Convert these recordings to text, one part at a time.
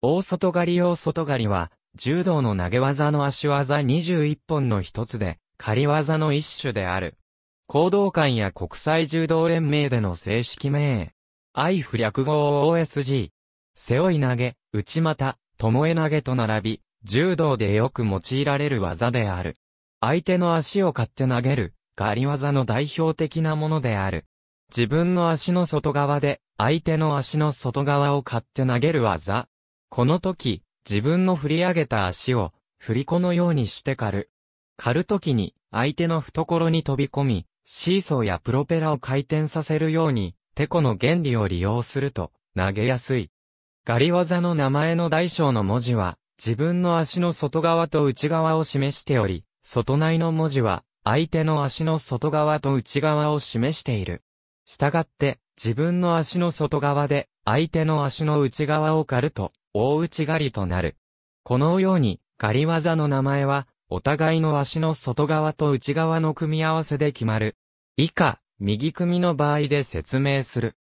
大外刈り大外刈りは、柔道の投げ技の足技21本の一つで、仮技の一種である。行動館や国際柔道連盟での正式名。愛不略号 OSG。背負い投げ、内股、巴投げと並び、柔道でよく用いられる技である。相手の足を買って投げる、仮技の代表的なものである。自分の足の外側で、相手の足の外側を買って投げる技。この時、自分の振り上げた足を、振り子のようにして狩る。狩る時に、相手の懐に飛び込み、シーソーやプロペラを回転させるように、テコの原理を利用すると、投げやすい。狩り技の名前の大小の文字は、自分の足の外側と内側を示しており、外内の文字は、相手の足の外側と内側を示している。したがって、自分の足の外側で、相手の足の内側を狩ると、大内狩りとなる。このように、狩り技の名前は、お互いの足の外側と内側の組み合わせで決まる。以下、右組の場合で説明する。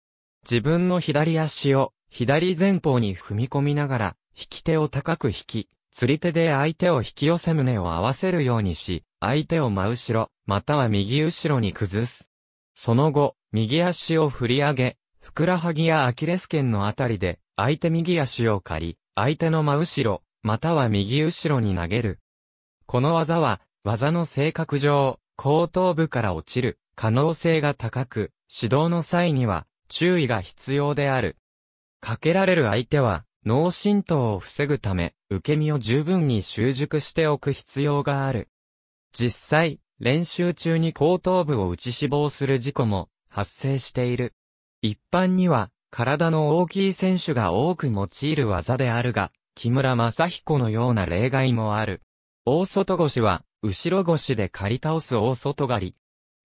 自分の左足を、左前方に踏み込みながら、引き手を高く引き、釣り手で相手を引き寄せ胸を合わせるようにし、相手を真後ろ、または右後ろに崩す。その後、右足を振り上げ、ふくらはぎやアキレス腱のあたりで、相手右足を借り、相手の真後ろ、または右後ろに投げる。この技は、技の性格上、後頭部から落ちる可能性が高く、指導の際には注意が必要である。かけられる相手は、脳震盪を防ぐため、受け身を十分に習熟しておく必要がある。実際、練習中に後頭部を打ち死亡する事故も発生している。一般には、体の大きい選手が多く用いる技であるが、木村正彦のような例外もある。大外腰は、後ろ腰で刈り倒す大外刈り。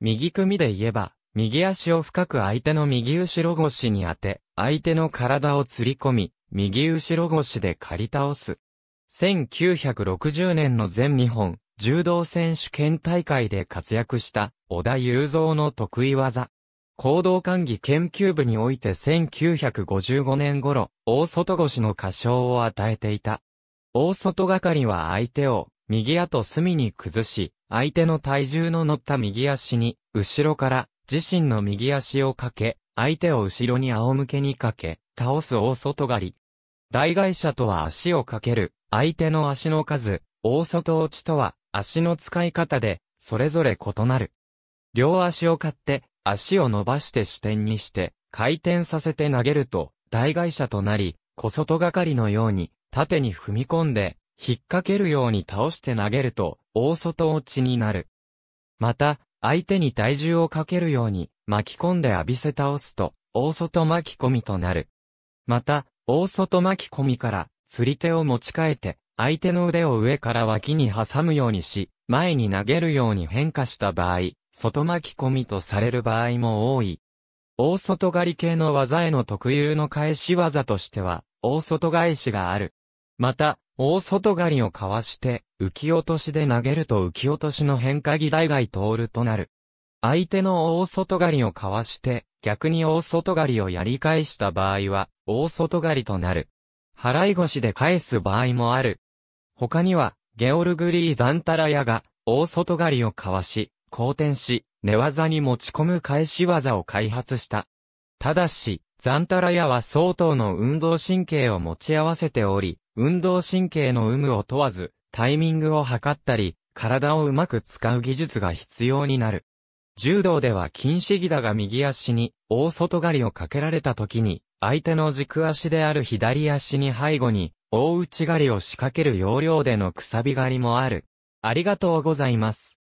右組みで言えば、右足を深く相手の右後ろ腰に当て、相手の体を吊り込み、右後ろ腰で刈り倒す。1960年の全日本柔道選手権大会で活躍した小田雄三の得意技。行動管理研究部において1955年頃、大外越の歌唱を与えていた。大外係は相手を右と隅に崩し、相手の体重の乗った右足に、後ろから自身の右足をかけ、相手を後ろに仰向けにかけ、倒す大外狩り。大外者とは足をかける、相手の足の数、大外落ちとは足の使い方で、それぞれ異なる。両足を買って、足を伸ばして支点にして、回転させて投げると、大外車となり、小外掛かりのように、縦に踏み込んで、引っ掛けるように倒して投げると、大外落ちになる。また、相手に体重をかけるように、巻き込んで浴びせ倒すと、大外巻き込みとなる。また、大外巻き込みから、釣り手を持ち替えて、相手の腕を上から脇に挟むようにし、前に投げるように変化した場合、外巻き込みとされる場合も多い。大外刈り系の技への特有の返し技としては、大外返しがある。また、大外刈りをかわして、浮き落としで投げると浮き落としの変化技大外通るとなる。相手の大外刈りをかわして、逆に大外刈りをやり返した場合は、大外刈りとなる。払い腰で返す場合もある。他には、ゲオルグリー・ザンタラヤが、大外刈りをかわし、好転し、寝技に持ち込む返し技を開発した。ただし、ザンタラヤは相当の運動神経を持ち合わせており、運動神経の有無を問わず、タイミングを測ったり、体をうまく使う技術が必要になる。柔道では禁止ギだが右足に大外刈りをかけられた時に、相手の軸足である左足に背後に大内刈りを仕掛ける要領でのくさび刈りもある。ありがとうございます。